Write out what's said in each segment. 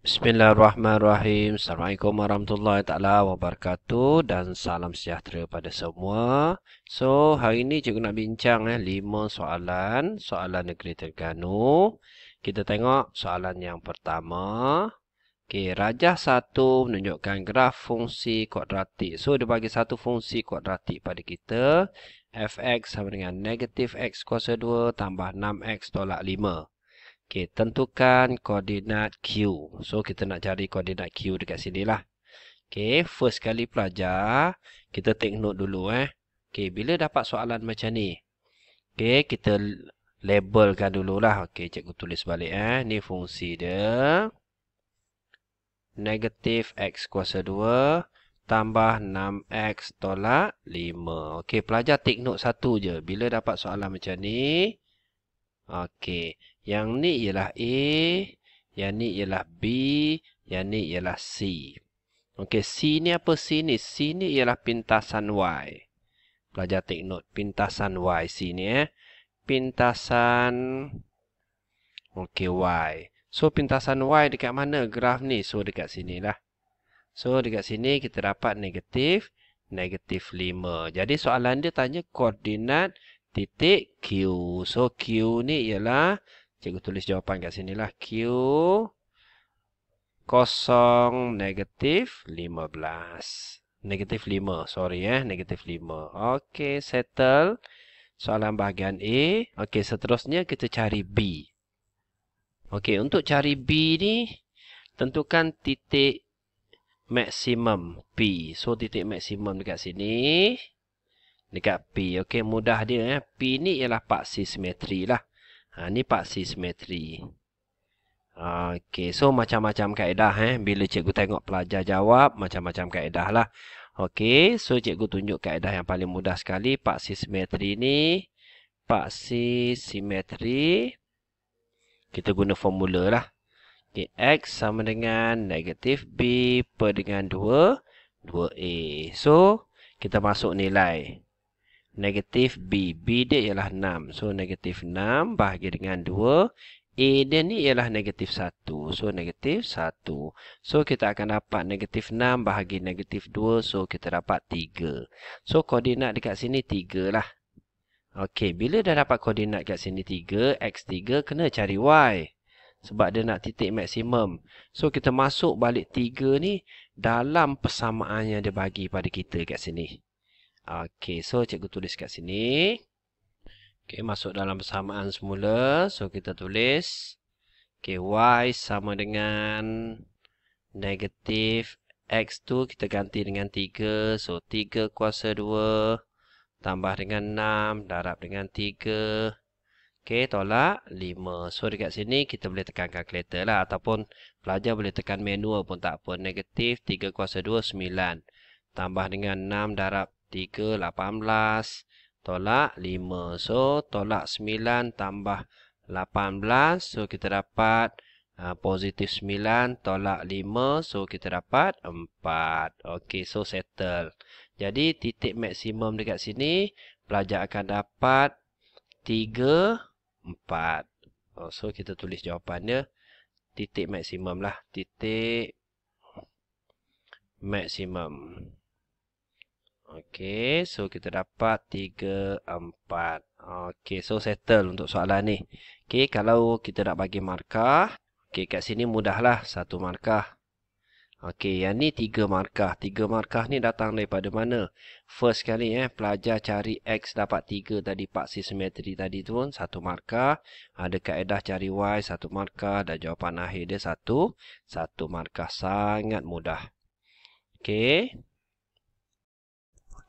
Bismillahirrahmanirrahim. Assalamualaikum warahmatullahi taala wabarakatuh dan salam sejahtera pada semua. So, hari ini cikgu nak bincang eh lima soalan, soalan negeri Terengganu. Kita tengok soalan yang pertama. Okey, rajah 1 menunjukkan graf fungsi kuadratik. So, dia bagi satu fungsi kuadratik pada kita. fx sama dengan negatif x kuasa 2 tambah 6x tolak 5. Okey, tentukan koordinat Q. So, kita nak cari koordinat Q dekat sini lah. Okey, first kali pelajar, kita take note dulu eh. Okey, bila dapat soalan macam ni? Okey, kita labelkan dulu lah. Okey, cikgu tulis balik eh. Ni fungsi dia. Negatif X kuasa 2 tambah 6X tolak 5. Okey, pelajar take note satu je. Bila dapat soalan macam ni? Okey. Yang ni ialah A, yang ni ialah B, yang ni ialah C. Okey, C ni apa C ni? C ni ialah pintasan Y. Pelajar take note, pintasan Y C ni eh. Pintasan okey Y. So pintasan Y dekat mana graf ni? So dekat sinilah. So dekat sini kita dapat negatif negatif 5. Jadi soalan dia tanya koordinat titik Q. So Q ni ialah Cikgu tulis jawapan kat sini lah. Q kosong negatif 15. Negatif 5. Sorry eh. Negatif 5. Okey. Settle. Soalan bahagian A. Okey. Seterusnya kita cari B. Okey. Untuk cari B ni. Tentukan titik maksimum P. So titik maksimum dekat sini. Dekat P. Okey. Mudah dia eh. P ni ialah paksi simetri lah. Ha, ni paksi simetri. Ha, okay, so macam-macam kaedah eh. Bila cikgu tengok pelajar jawab, macam-macam kaedah lah. Okay, so cikgu tunjuk kaedah yang paling mudah sekali. Paksi simetri ni. Paksi simetri. Kita guna formula lah. Okay, X sama dengan negatif B per dengan 2, 2A. So, kita masuk nilai negatif B. B dia ialah 6. So, negatif 6 bahagi dengan 2. A dia ni ialah negatif 1. So, negatif 1. So, kita akan dapat negatif 6 bahagi negatif 2. So, kita dapat 3. So, koordinat dekat sini 3 lah. Okey, bila dah dapat koordinat kat sini 3, x3 kena cari y. Sebab dia nak titik maksimum. So, kita masuk balik 3 ni dalam persamaan yang dia bagi pada kita kat sini. Okey, so cikgu tulis kat sini. Okey, masuk dalam persamaan semula. So, kita tulis. Okey, y sama dengan negatif x tu kita ganti dengan 3. So, 3 kuasa 2 tambah dengan 6 darab dengan 3. Okey, tolak 5. So, dekat sini kita boleh tekan kalkulator lah. Ataupun pelajar boleh tekan manual pun tak apa. Negatif 3 kuasa 2, 9. Tambah dengan 6 darab Tiga lapan belas Tolak lima So, tolak sembilan tambah lapan belas So, kita dapat uh, positif sembilan Tolak lima So, kita dapat empat okey so settle Jadi, titik maksimum dekat sini Pelajar akan dapat tiga empat oh, So, kita tulis jawapannya Titik maksimum lah Titik Maksimum Okey, so kita dapat 3, 4. Okey, so settle untuk soalan ni. Okey, kalau kita nak bagi markah. Okey, kat sini mudahlah. Satu markah. Okey, yang ni tiga markah. Tiga markah ni datang daripada mana? First kali eh, pelajar cari X dapat tiga tadi. Paksi simetri tadi tu pun, satu markah. Ada ha, kaedah cari Y, satu markah. Dan jawapan akhir dia satu. Satu markah. Sangat mudah. Okey.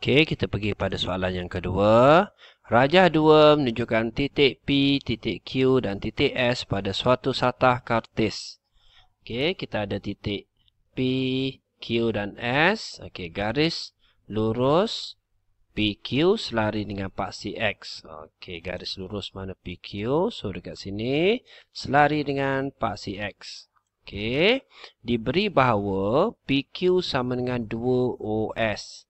Okey, kita pergi pada soalan yang kedua. Rajah 2 menunjukkan titik P, titik Q dan titik S pada suatu satah kartis. Okey, kita ada titik P, Q dan S. Okey, garis lurus PQ selari dengan paksi X. Okey, garis lurus mana PQ? So, dekat sini selari dengan paksi X. Okey, diberi bahawa PQ sama dengan 2OS.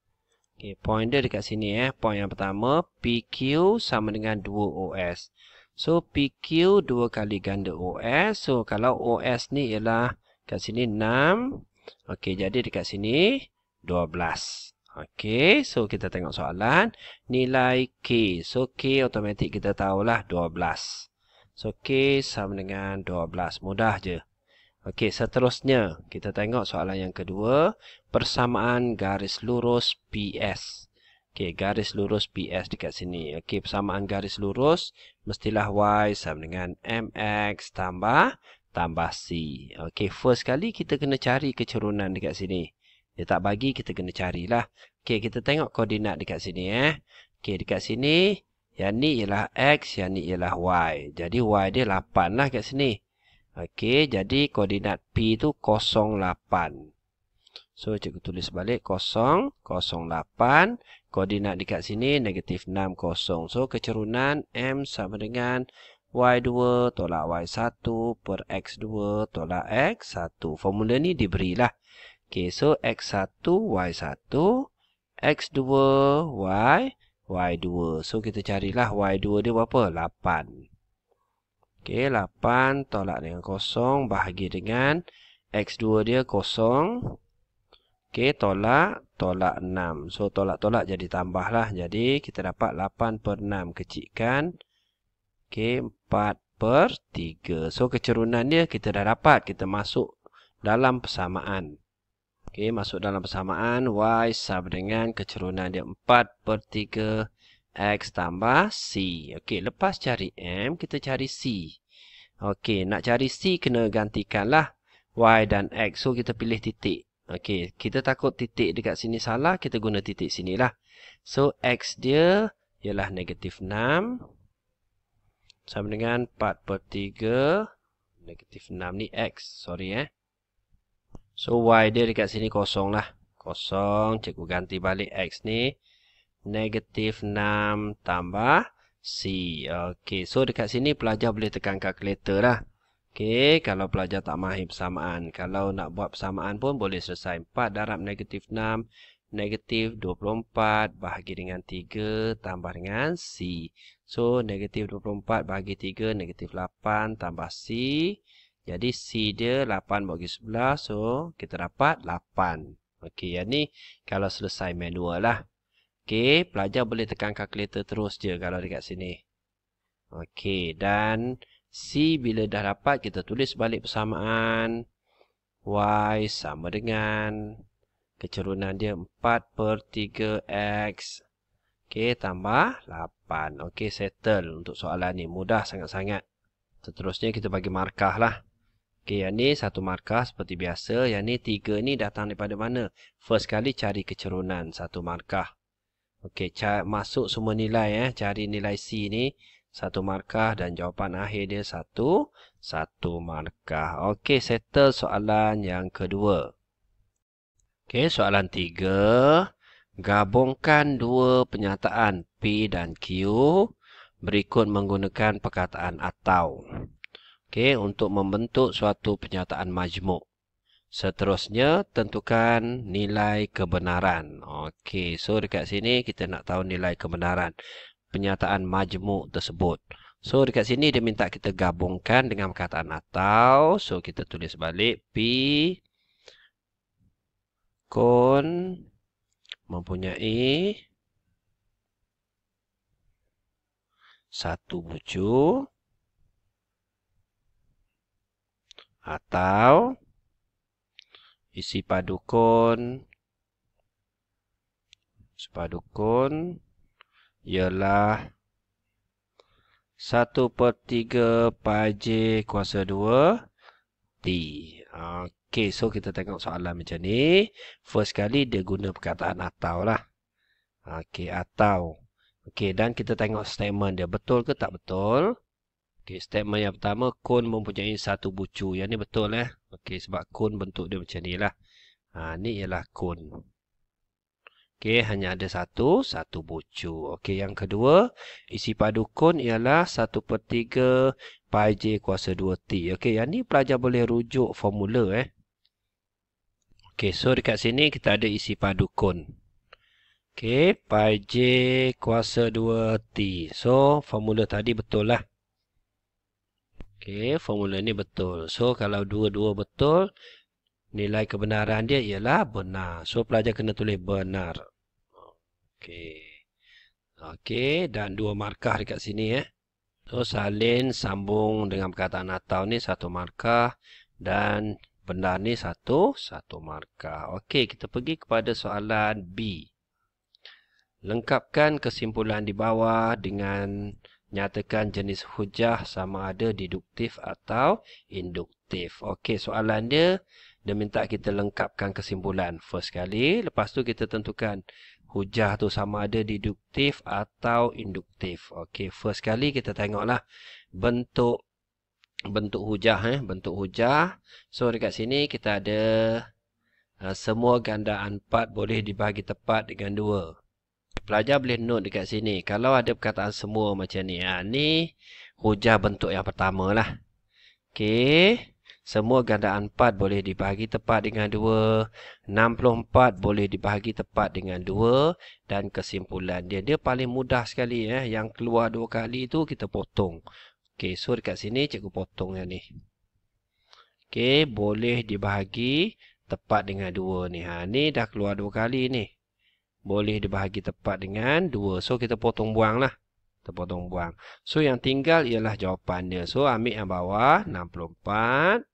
Okay, point dia dekat sini eh. Point yang pertama, PQ sama dengan 2OS. So, PQ 2 kali ganda OS. So, kalau OS ni ialah kat sini 6. Okey, jadi dekat sini 12. Okey, so kita tengok soalan. Nilai K. So, K otomatik kita tahulah 12. So, K sama dengan 12. Mudah je. Okey, seterusnya kita tengok soalan yang kedua persamaan garis lurus PS. Okey, garis lurus PS dekat sini. Okey, persamaan garis lurus mestilah Y sama dengan MX tambah tambah C. Okey, first kali kita kena cari kecerunan dekat sini. Dia tak bagi, kita kena carilah. Okey, kita tengok koordinat dekat sini eh. Okey, dekat sini yang ni ialah X, yang ni ialah Y. Jadi, Y dia 8 lah kat sini. Okey, jadi koordinat P tu 0, So, cikgu tulis balik 0, 0.08. Koordinat dekat sini negatif 6.0. So, kecerunan M sama dengan Y2 tolak Y1 per X2 tolak X1. Formula ni diberilah. Okay, so X1, Y1, X2, Y, Y2. So, kita carilah Y2 dia berapa? 8. Okey, 8 tolak dengan kosong bahagi dengan X2 dia kosong. Okey, tolak, tolak 6. So, tolak-tolak jadi tambahlah. Jadi, kita dapat 8 per 6 kecikkan. Okey, 4 per 3. So, kecerunan dia kita dah dapat. Kita masuk dalam persamaan. Okey, masuk dalam persamaan. Y sama dengan kecerunan dia 4 per 3. X tambah C. Okey, lepas cari M, kita cari C. Okey, nak cari C, kena gantikanlah Y dan X. So, kita pilih titik. Okey, kita takut titik dekat sini salah, kita guna titik sini lah. So, X dia ialah negatif 6 sama dengan 4 per 3 negatif 6 ni X. Sorry eh. So, Y dia dekat sini kosong lah. Kosong, cikgu ganti balik X ni. Negatif 6 tambah C. Okey, so dekat sini pelajar boleh tekan kalkulator lah. Okey, kalau pelajar tak mahir persamaan. Kalau nak buat persamaan pun boleh selesai. 4 darab negatif 6, negatif 24 bahagi dengan 3 tambah dengan C. So, negatif 24 bahagi 3, negatif 8 tambah C. Jadi, C dia 8 bagi 11. So, kita dapat 8. Okey, yang ni kalau selesai manual lah. Okey, pelajar boleh tekan kalkulator terus je kalau dekat sini. Okey, dan... C bila dah dapat kita tulis balik persamaan Y sama dengan Kecerunan dia 4 per 3 X Okey tambah 8 Okey settle untuk soalan ni Mudah sangat-sangat Seterusnya kita bagi markah lah Okey yang ni satu markah seperti biasa Yang ni 3 ni datang daripada mana First kali cari kecerunan satu markah Okey masuk semua nilai eh Cari nilai C ni satu markah dan jawapan akhir dia satu satu markah. Okey, settle soalan yang kedua. Okey, soalan tiga. Gabungkan dua penyataan P dan Q berikut menggunakan perkataan atau. Okey, untuk membentuk suatu penyataan majmuk. Seterusnya, tentukan nilai kebenaran. Okey, so dekat sini kita nak tahu nilai kebenaran penyataan majmuk tersebut. So, dekat sini dia minta kita gabungkan dengan perkataan atau. So, kita tulis balik. P kon mempunyai satu bucu atau isi padu kon sepadu ialah 1 per 3 pi j kuasa 2 t. Okey, so kita tengok soalan macam ni. First kali dia guna perkataan atau lah. Okey, atau. Okey, dan kita tengok statement dia betul ke tak betul. Okey, statement yang pertama, kon mempunyai satu bucu. Yang ni betul eh. Okey, sebab kon bentuk dia macam ni lah. Ha, ni ialah kon. Kon. Okey, hanya ada satu, satu bucu. Okey, yang kedua, isi padukun ialah 1 per 3 pi j kuasa 2t. Okey, yang ni pelajar boleh rujuk formula eh. Okey, so dekat sini kita ada isi padukun. Okey, pi j kuasa 2t. So, formula tadi betul lah. Okey, formula ni betul. So, kalau dua-dua betul, nilai kebenaran dia ialah benar. So, pelajar kena tulis benar. Okey. Okey, dan dua markah dekat sini eh. So salin sambung dengan perkataan atau ni satu markah dan benda ni satu satu markah. Okey, kita pergi kepada soalan B. Lengkapkan kesimpulan di bawah dengan nyatakan jenis hujah sama ada deduktif atau induktif. Okey, soalan dia dia minta kita lengkapkan kesimpulan first kali, lepas tu kita tentukan hujah tu sama ada deduktif atau induktif. Okey, first kali kita tengoklah bentuk bentuk hujah eh, bentuk hujah. So dekat sini kita ada uh, semua gandaan empat boleh dibahagi tepat dengan dua. Pelajar boleh note dekat sini. Kalau ada perkataan semua macam ni. Ha, ni hujah bentuk yang pertama lah. Okey. Semua gandaan 4 boleh dibahagi tepat dengan 2. 64 boleh dibahagi tepat dengan 2. Dan kesimpulan dia. Dia paling mudah sekali. Eh. Yang keluar 2 kali itu kita potong. Okay, so, dekat sini cikgu potong yang ni. Okay, boleh dibahagi tepat dengan 2 ni. Ha, ni dah keluar 2 kali ni. Boleh dibahagi tepat dengan 2. So, kita potong buang lah. Kita potong buang. So, yang tinggal ialah jawapan dia. So, ambil yang bawah. 64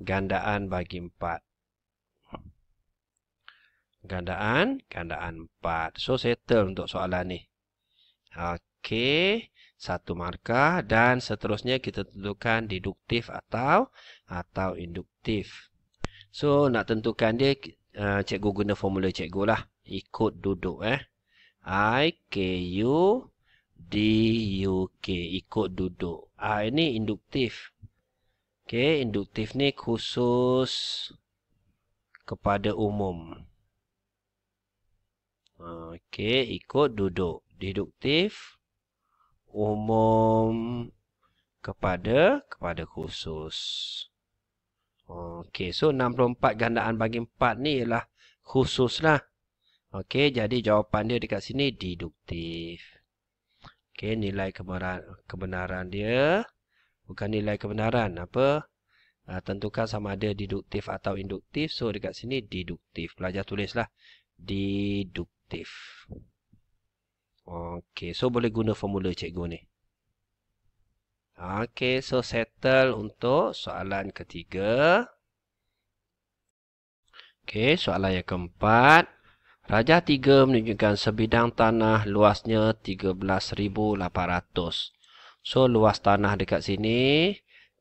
gandaan bagi 4. Gandaan, gandaan 4. So, settle untuk soalan ni. Okey, satu markah dan seterusnya kita tentukan deduktif atau atau induktif. So, nak tentukan dia, eh, cikgu guna formula cikgu lah. Ikut duduk eh. I, K, U, D, U, K. Ikut duduk. Ah ini induktif. Okey, induktif ni khusus kepada umum. Okey, ikut duduk. Deduktif umum kepada kepada khusus. Okey, so 64 gandaan bagi 4 ni ialah khusus lah. Okey, jadi jawapan dia dekat sini deduktif. Okey, nilai kebenaran, kebenaran dia bukan nilai kebenaran apa uh, tentukan sama ada deduktif atau induktif so dekat sini deduktif Pelajar tulislah deduktif okey so boleh guna formula cikgu ni okey so settle untuk soalan ketiga okey soalan yang keempat Rajah 3 menunjukkan sebidang tanah luasnya 13,800. So luas tanah dekat sini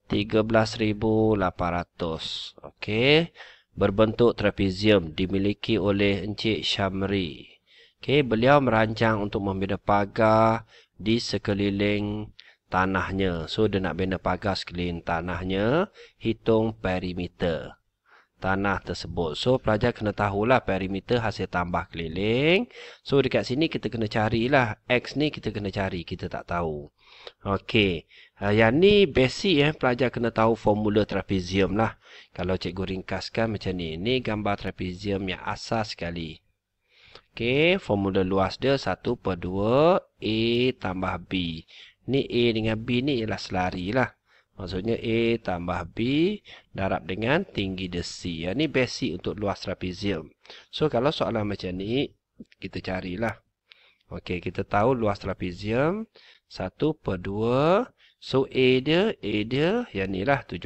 13,800. Okey. Berbentuk trapezium dimiliki oleh Encik Syamri. Okey, beliau merancang untuk membina pagar di sekeliling tanahnya. So dia nak bina pagar sekeliling tanahnya, hitung perimeter tanah tersebut. So pelajar kena tahulah perimeter hasil tambah keliling. So dekat sini kita kena carilah X ni kita kena cari. Kita tak tahu. Okey. Uh, yang ni basic eh. Pelajar kena tahu formula trapezium lah. Kalau cikgu ringkaskan macam ni. Ni gambar trapezium yang asas sekali. Okey. Formula luas dia 1 per 2 A tambah B. Ni A dengan B ni ialah selari lah. Maksudnya A tambah B darab dengan tinggi dia C. Yang ni basic untuk luas trapezium. So kalau soalan macam ni, kita carilah. Okey, kita tahu luas trapezium 1 per 2. So, A dia, A dia, yang ni lah 70.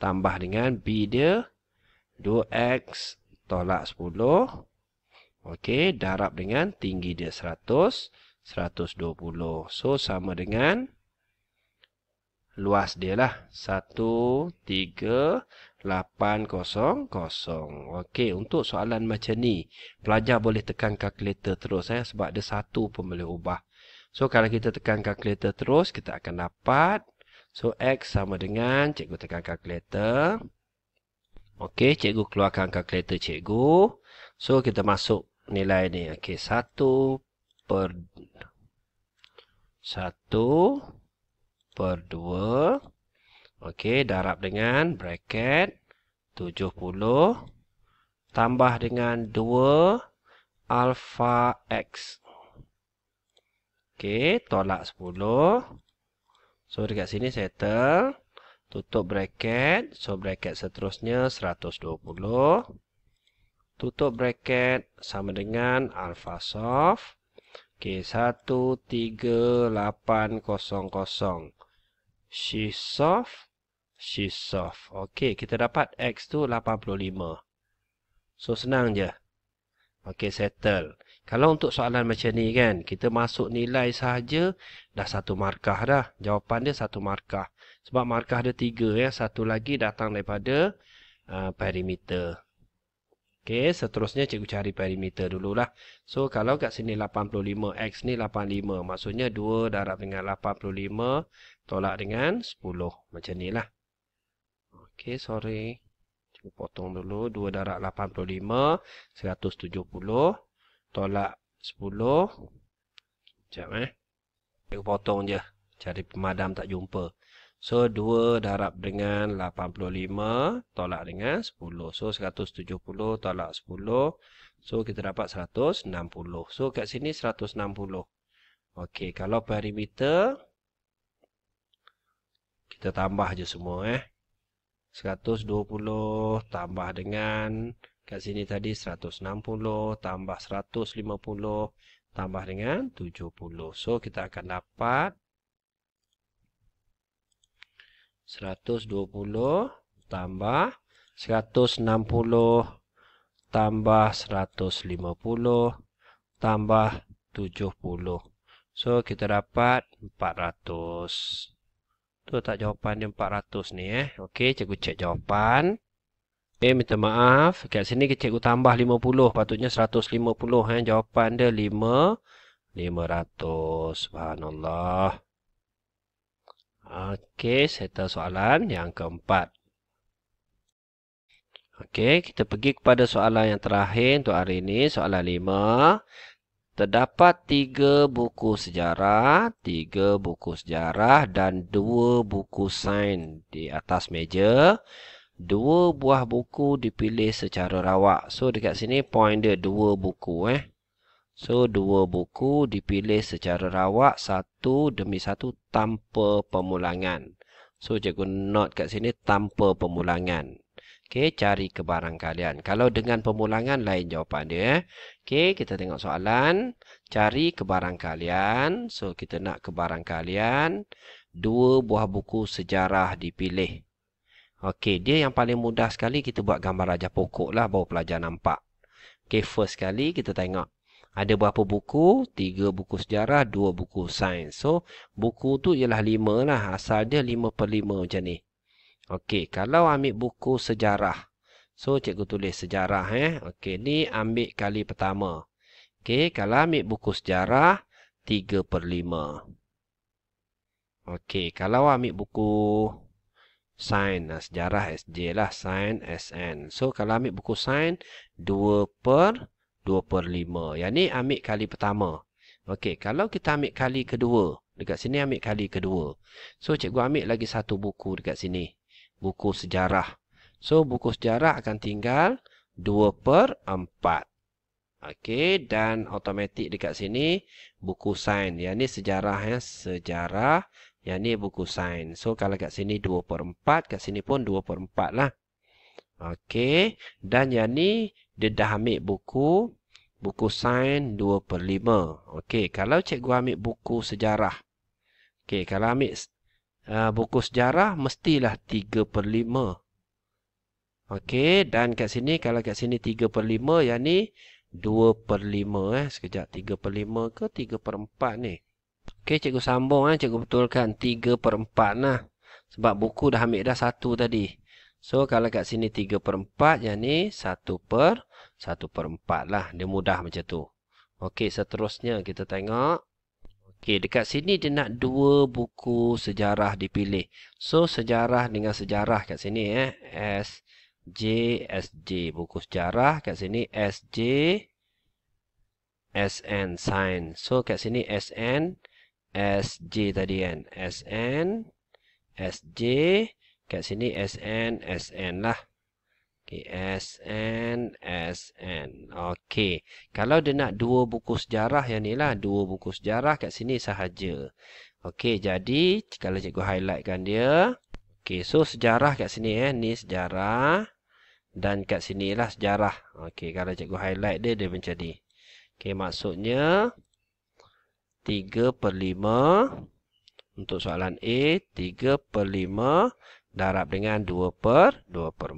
Tambah dengan B dia, 2X tolak 10. Okey, darab dengan tinggi dia 100, 120. So, sama dengan luas dia lah. 1, 3, 8, 0, 0. Okey, untuk soalan macam ni, pelajar boleh tekan kalkulator terus eh, sebab dia satu pun boleh ubah. So, kalau kita tekan kalkulator terus, kita akan dapat. So, X sama dengan cikgu tekan kalkulator. Okey, cikgu keluarkan kalkulator cikgu. So, kita masuk nilai ni. Okey, 1 per 1 per 2. Okey, darab dengan bracket 70 tambah dengan 2 alpha X. Okey, tolak 10. So dekat sini settle. Tutup bracket. So bracket seterusnya 120. Tutup bracket sama dengan alpha soft. Okey, satu tiga lapan kosong kosong. She soft. She soft. Okey, kita dapat x tu 85. So senang je. Okey, settle. Kalau untuk soalan macam ni kan, kita masuk nilai sahaja dah satu markah dah. Jawapan dia satu markah. Sebab markah dia tiga ya, satu lagi datang daripada uh, perimeter. Okey, seterusnya cikgu cari perimeter dululah. So kalau kat sini 85x ni 85, maksudnya 2 darab dengan 85 tolak dengan 10 macam ni lah. Okey, sorry. Cuba potong dulu 2 darab 85 170 tolak 10 sekejap eh dia potong je cari pemadam tak jumpa so 2 darab dengan 85 tolak dengan 10 so 170 tolak 10 so kita dapat 160 so kat sini 160 ok kalau perimeter kita tambah je semua eh 120 tambah dengan Kat sini tadi 160 tambah 150 tambah dengan 70. So kita akan dapat 120 tambah 160 tambah 150 tambah 70. So kita dapat 400. Tu tak jawapan dia 400 ni eh. Okey, cikgu cek jawapan. Okay, eh, minta maaf. Kat sini cikgu tambah 50. Patutnya 150. Eh. Jawapan dia 5. 500. Subhanallah. Okey, settle soalan yang keempat. Okey, kita pergi kepada soalan yang terakhir untuk hari ini. Soalan lima. Terdapat tiga buku sejarah, tiga buku sejarah dan dua buku sains di atas meja. Okey dua buah buku dipilih secara rawak. So dekat sini point dia dua buku eh. So dua buku dipilih secara rawak satu demi satu tanpa pemulangan. So cikgu note kat sini tanpa pemulangan. Okey, cari kebarang kalian. Kalau dengan pemulangan lain jawapan dia eh. Okey, kita tengok soalan. Cari kebarang kalian. So kita nak kebarang kalian. Dua buah buku sejarah dipilih. Okey, dia yang paling mudah sekali kita buat gambar rajah pokok lah baru pelajar nampak. Okey, first sekali kita tengok. Ada berapa buku? Tiga buku sejarah, dua buku sains. So, buku tu ialah lima lah. Asal dia lima per lima macam ni. Okey, kalau ambil buku sejarah. So, cikgu tulis sejarah eh. Okey, ni ambil kali pertama. Okey, kalau ambil buku sejarah, tiga per lima. Okey, kalau ambil buku sin nah, sejarah SJ lah sin SN. So kalau ambil buku sin 2 per 2 per 5. Yang ni ambil kali pertama. Okey, kalau kita ambil kali kedua. Dekat sini ambil kali kedua. So cikgu ambil lagi satu buku dekat sini. Buku sejarah. So buku sejarah akan tinggal 2 per 4. Okey dan otomatik dekat sini buku sains. Yang ni sejarah ya, sejarah yang ni buku sain. So, kalau kat sini 2 per 4, kat sini pun 2 per 4 lah. Okey. Dan yang ni, dia dah ambil buku, buku sain 2 per 5. Okey. Kalau cikgu ambil buku sejarah. Okey. Kalau ambil uh, buku sejarah, mestilah 3 per 5. Okey. Dan kat sini, kalau kat sini 3 per 5, yang ni 2 per 5. Eh. Sekejap. 3 per 5 ke 3 per 4 ni? Okey, cikgu sambung eh. Cikgu betulkan 3 per 4 lah. Sebab buku dah ambil dah 1 tadi. So, kalau kat sini 3 per 4, yang ni 1 per 1 per 4 lah. Dia mudah macam tu. Okey, seterusnya kita tengok. Okey, dekat sini dia nak dua buku sejarah dipilih. So, sejarah dengan sejarah kat sini eh. S, J, S, J. Buku sejarah kat sini S, J, S, N, Sign. So, kat sini S, N, Sign. SJ tadi kan. SN, SJ. Kat sini SN, SN lah. Okay, SN, SN. Okey. Kalau dia nak dua buku sejarah yang ni lah. Dua buku sejarah kat sini sahaja. Okey, jadi kalau cikgu kan dia. Okey, so sejarah kat sini eh. Ni sejarah. Dan kat lah sejarah. Okey, kalau cikgu highlight dia, dia macam ni. Okey, maksudnya... 3 per 5. Untuk soalan A, 3 per 5 darab dengan 2 per 2 per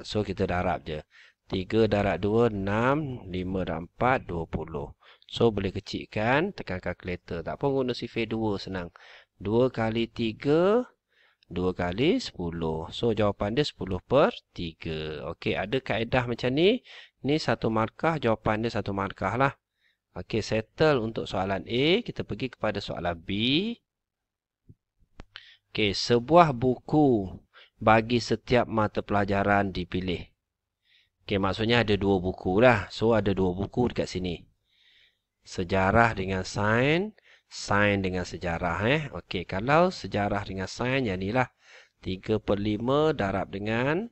4. So, kita darab je. 3 darab 2, 6, 5 darab 4, 20. So, boleh kecilkan, tekan kalkulator. Tak pun guna sifir 2, senang. 2 kali 3, 2 kali 10. So, jawapan dia 10 per 3. Okey, ada kaedah macam ni. Ni satu markah, jawapan dia satu markah lah. Okey, settle untuk soalan A. Kita pergi kepada soalan B. Okey, sebuah buku bagi setiap mata pelajaran dipilih. Okey, maksudnya ada dua buku lah. So, ada dua buku dekat sini. Sejarah dengan sains. Sains dengan sejarah. Eh. Okey, kalau sejarah dengan sains, yang inilah. 3 per 5 darab dengan.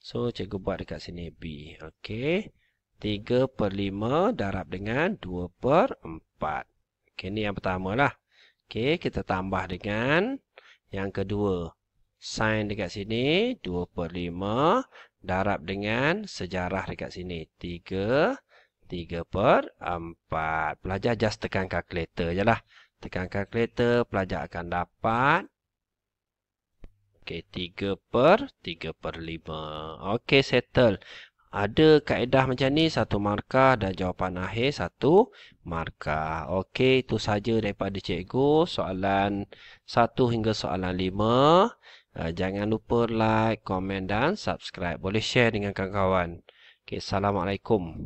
So, cikgu buat dekat sini B. Okey. 3 per 5 darab dengan 2 per 4. Okay, ni yang pertama lah. Okay, kita tambah dengan yang kedua. Sin dekat sini 2 per 5 darab dengan sejarah dekat sini. 3, 3 per 4. Pelajar just tekan kalkulator je lah. Tekan kalkulator, pelajar akan dapat. Okey, 3 per 3 per 5. Okey, settle. Ada kaedah macam ni, satu markah dan jawapan akhir satu markah. Okey, itu saja daripada cikgu. Soalan 1 hingga soalan 5. Uh, eh, jangan lupa like, komen dan subscribe. Boleh share dengan kawan-kawan. Okey, Assalamualaikum.